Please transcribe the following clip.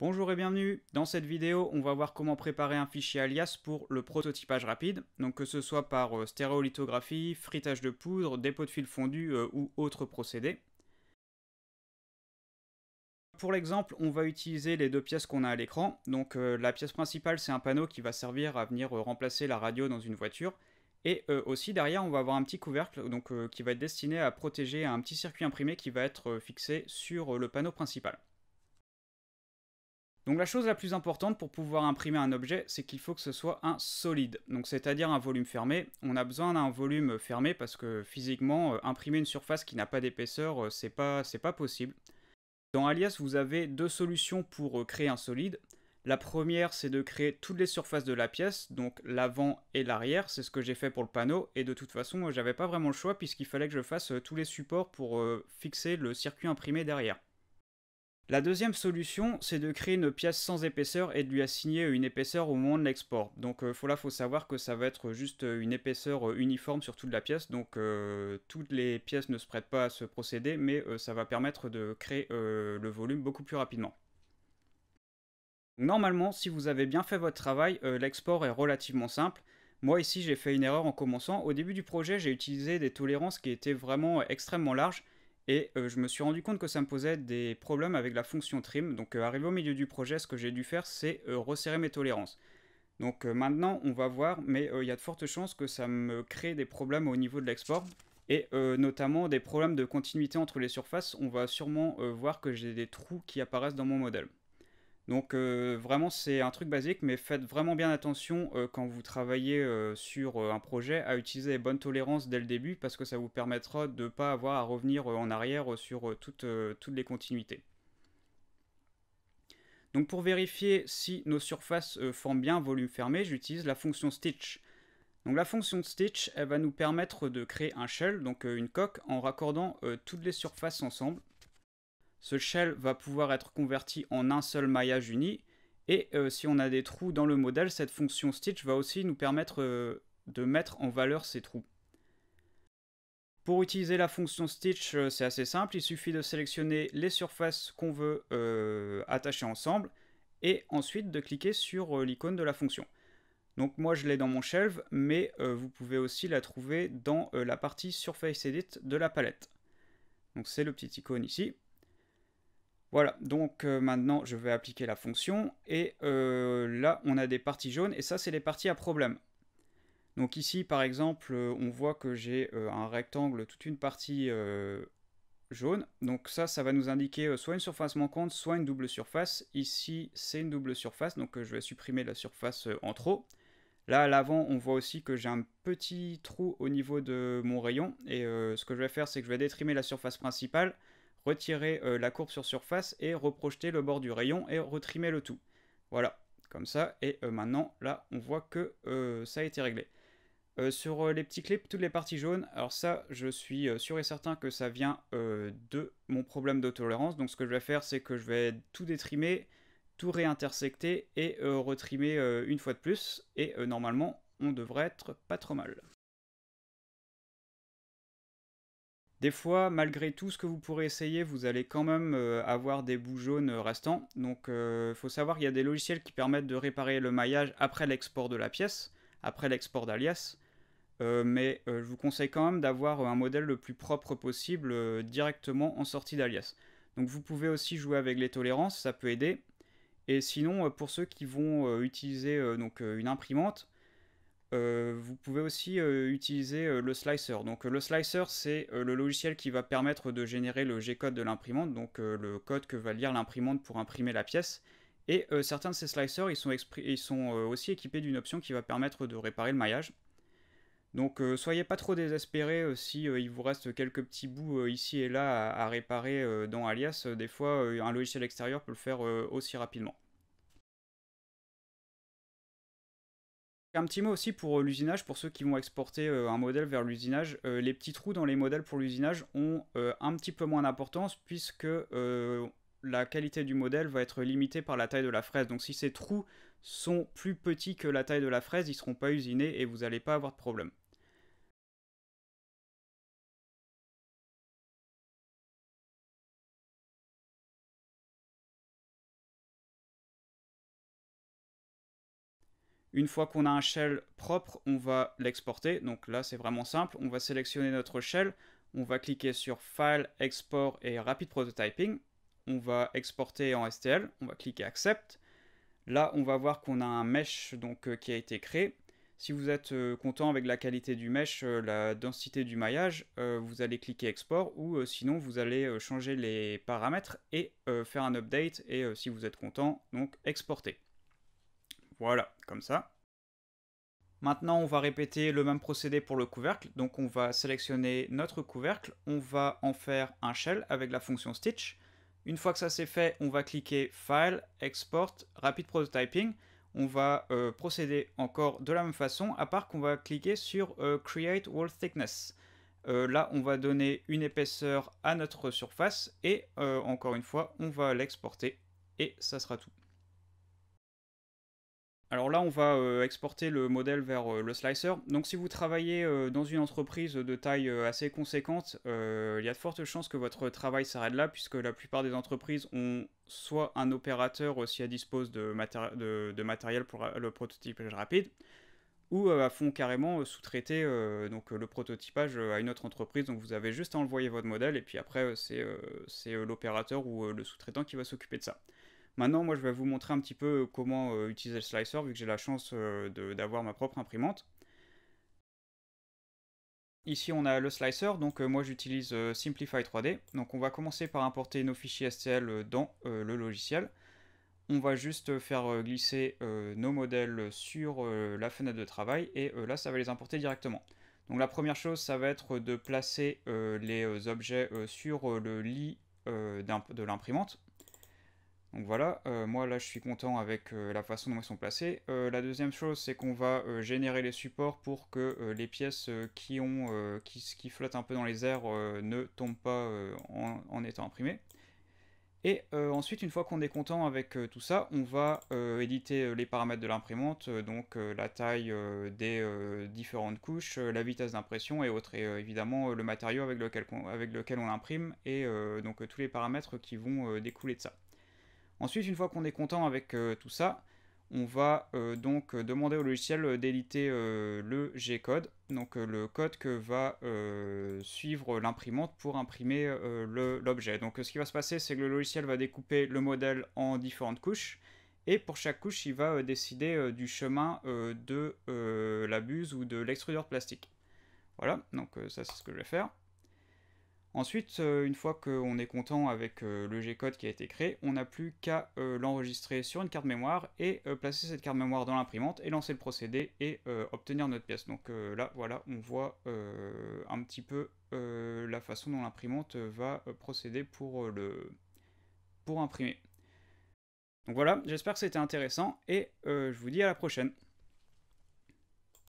Bonjour et bienvenue Dans cette vidéo, on va voir comment préparer un fichier alias pour le prototypage rapide, donc que ce soit par euh, stéréolithographie, frittage de poudre, dépôt de fil fondu euh, ou autre procédé. Pour l'exemple, on va utiliser les deux pièces qu'on a à l'écran. Donc euh, la pièce principale, c'est un panneau qui va servir à venir remplacer la radio dans une voiture. Et aussi derrière, on va avoir un petit couvercle donc, qui va être destiné à protéger un petit circuit imprimé qui va être fixé sur le panneau principal. Donc la chose la plus importante pour pouvoir imprimer un objet, c'est qu'il faut que ce soit un solide, donc c'est-à-dire un volume fermé. On a besoin d'un volume fermé parce que physiquement, euh, imprimer une surface qui n'a pas d'épaisseur, euh, c'est pas, pas possible. Dans Alias, vous avez deux solutions pour euh, créer un solide. La première, c'est de créer toutes les surfaces de la pièce, donc l'avant et l'arrière, c'est ce que j'ai fait pour le panneau, et de toute façon, j'avais pas vraiment le choix puisqu'il fallait que je fasse tous les supports pour fixer le circuit imprimé derrière. La deuxième solution, c'est de créer une pièce sans épaisseur et de lui assigner une épaisseur au moment de l'export. Donc euh, là, il faut savoir que ça va être juste euh, une épaisseur euh, uniforme sur toute la pièce. Donc toutes les pièces ne se prêtent pas à ce procédé, mais ça va permettre de créer le volume beaucoup plus rapidement. Normalement, si vous avez bien fait votre travail, l'export est relativement simple. Moi ici, j'ai fait une erreur en commençant. Au début du projet, j'ai utilisé des tolérances qui étaient vraiment extrêmement larges et euh, je me suis rendu compte que ça me posait des problèmes avec la fonction trim. Donc euh, arrivé au milieu du projet, ce que j'ai dû faire, c'est euh, resserrer mes tolérances. Donc maintenant, on va voir, mais il y a de fortes chances que ça me crée des problèmes au niveau de l'export et notamment des problèmes de continuité entre les surfaces. On va sûrement voir que j'ai des trous qui apparaissent dans mon modèle. Donc euh, vraiment c'est un truc basique, mais faites vraiment bien attention euh, quand vous travaillez euh, sur un projet à utiliser les bonnes tolérances dès le début parce que ça vous permettra de ne pas avoir à revenir en arrière sur toutes, toutes les continuités. Donc pour vérifier si nos surfaces forment bien un volume fermé, j'utilise la fonction stitch. Donc la fonction stitch, elle va nous permettre de créer un shell, donc une coque, en raccordant toutes les surfaces ensemble ce shell va pouvoir être converti en un seul maillage uni. Et euh, si on a des trous dans le modèle, cette fonction stitch va aussi nous permettre euh, de mettre en valeur ces trous. Pour utiliser la fonction stitch, euh, c'est assez simple. Il suffit de sélectionner les surfaces qu'on veut attacher ensemble et ensuite de cliquer sur l'icône de la fonction. Donc moi je l'ai dans mon shelf, mais vous pouvez aussi la trouver dans la partie Surface Edit de la palette. Donc c'est le petit icône ici. Voilà, donc euh, maintenant je vais appliquer la fonction et euh, là on a des parties jaunes et ça c'est les parties à problème. Donc ici par exemple euh, on voit que j'ai un rectangle, toute une partie jaune. Donc ça, ça va nous indiquer soit une surface manquante, soit une double surface. Ici c'est une double surface, donc je vais supprimer la surface en trop. Là à l'avant on voit aussi que j'ai un petit trou au niveau de mon rayon et ce que je vais faire c'est que je vais détrimer la surface principale retirer euh, la courbe sur surface et reprojeter le bord du rayon et retrimer le tout. Voilà, comme ça, et euh, maintenant, là, on voit que euh, ça a été réglé. sur les petits clips, toutes les parties jaunes, alors ça, je suis sûr et certain que ça vient de mon problème de tolérance, donc ce que je vais faire, c'est que je vais tout détrimer, tout réintersecter et retrimer une fois de plus, et normalement, on devrait être pas trop mal. Des fois, malgré tout ce que vous pourrez essayer, vous allez quand même euh, avoir des bouts jaunes restants. Donc, il euh, faut savoir qu'il y a des logiciels qui permettent de réparer le maillage après l'export de la pièce, après l'export d'alias. Euh, mais je vous conseille quand même d'avoir un modèle le plus propre possible directement en sortie d'alias. Donc, vous pouvez aussi jouer avec les tolérances, ça peut aider. Et sinon, pour ceux qui vont utiliser donc, une imprimante, euh, vous pouvez aussi euh, utiliser euh, le slicer. Donc le slicer, c'est le logiciel qui va permettre de générer le G-code de l'imprimante, donc le code que va lire l'imprimante pour imprimer la pièce. Et certains de ces slicers, ils sont, aussi équipés d'une option qui va permettre de réparer le maillage. Donc soyez pas trop désespérés si il vous reste quelques petits bouts ici et là à réparer dans Alias. des fois, un logiciel extérieur peut le faire aussi rapidement. Un petit mot aussi pour euh, l'usinage, pour ceux qui vont exporter euh, un modèle vers l'usinage, euh, les petits trous dans les modèles pour l'usinage ont un petit peu moins d'importance puisque la qualité du modèle va être limitée par la taille de la fraise. Donc si ces trous sont plus petits que la taille de la fraise, ils ne seront pas usinés et vous n'allez pas avoir de problème. Une fois qu'on a un shell propre, on va l'exporter. Donc là, c'est vraiment simple. On va sélectionner notre shell. On va cliquer sur File, Export et Rapid Prototyping. On va exporter en STL. On va cliquer Accept. Là, on va voir qu'on a un mesh donc, euh, qui a été créé. Si vous êtes euh, content avec la qualité du mesh, euh, la densité du maillage, vous allez cliquer Export ou sinon vous allez changer les paramètres et faire un update et si vous êtes content, donc exporter. Voilà, comme ça. Maintenant, on va répéter le même procédé pour le couvercle. Donc on va sélectionner notre couvercle, on va en faire un shell avec la fonction stitch. Une fois que ça c'est fait, on va cliquer File, Export, Rapid Prototyping. On va euh, procéder encore de la même façon, à part qu'on va cliquer sur euh, Create Wall Thickness. Euh, là, on va donner une épaisseur à notre surface et encore une fois, on va l'exporter et ça sera tout. Alors là, on va euh, exporter le modèle vers euh, le slicer. Donc si vous travaillez euh, dans une entreprise de taille assez conséquente, il y a de fortes chances que votre travail s'arrête là, puisque la plupart des entreprises ont soit un opérateur si à dispose de, matériel pour le prototypage rapide, ou à fond carrément sous-traiter donc le prototypage à une autre entreprise. Donc vous avez juste à envoyer votre modèle, et puis après, c'est l'opérateur ou le sous-traitant qui va s'occuper de ça. Maintenant, moi, je vais vous montrer un petit peu euh, comment euh, utiliser le slicer, vu que j'ai la chance euh, d'avoir ma propre imprimante. Ici, on a le slicer, donc moi, j'utilise Simplify 3D. Donc, on va commencer par importer nos fichiers STL dans le logiciel. On va juste faire glisser nos modèles sur la fenêtre de travail, et là, ça va les importer directement. Donc, la première chose, ça va être de placer les objets sur le lit de l'imprimante. Donc voilà, euh, moi là je suis content avec euh, la façon dont ils sont placés. Euh, la deuxième chose c'est qu'on va générer les supports pour que les pièces qui, flottent un peu dans les airs ne tombent pas en, étant imprimées. Et ensuite une fois qu'on est content avec tout ça, on va éditer les paramètres de l'imprimante, donc la taille des différentes couches, la vitesse d'impression et autres, et évidemment le matériau avec lequel, avec lequel on imprime, et donc tous les paramètres qui vont découler de ça. Ensuite, une fois qu'on est content avec euh, tout ça, on va euh, donc euh, demander au logiciel d'éditer le G-code, donc le code que va suivre l'imprimante pour imprimer l'objet. Donc ce qui va se passer, c'est que le logiciel va découper le modèle en différentes couches, et pour chaque couche, il va décider du chemin de la buse ou de l'extrudeur plastique. Voilà, donc ça c'est ce que je vais faire. Ensuite, euh, une fois qu'on est content avec euh, le G-code qui a été créé, on n'a plus qu'à euh, l'enregistrer sur une carte mémoire et placer cette carte mémoire dans l'imprimante et lancer le procédé et obtenir notre pièce. Donc là, voilà, on voit un petit peu la façon dont l'imprimante va procéder pour, le... pour imprimer. Donc voilà, j'espère que c'était intéressant et je vous dis à la prochaine.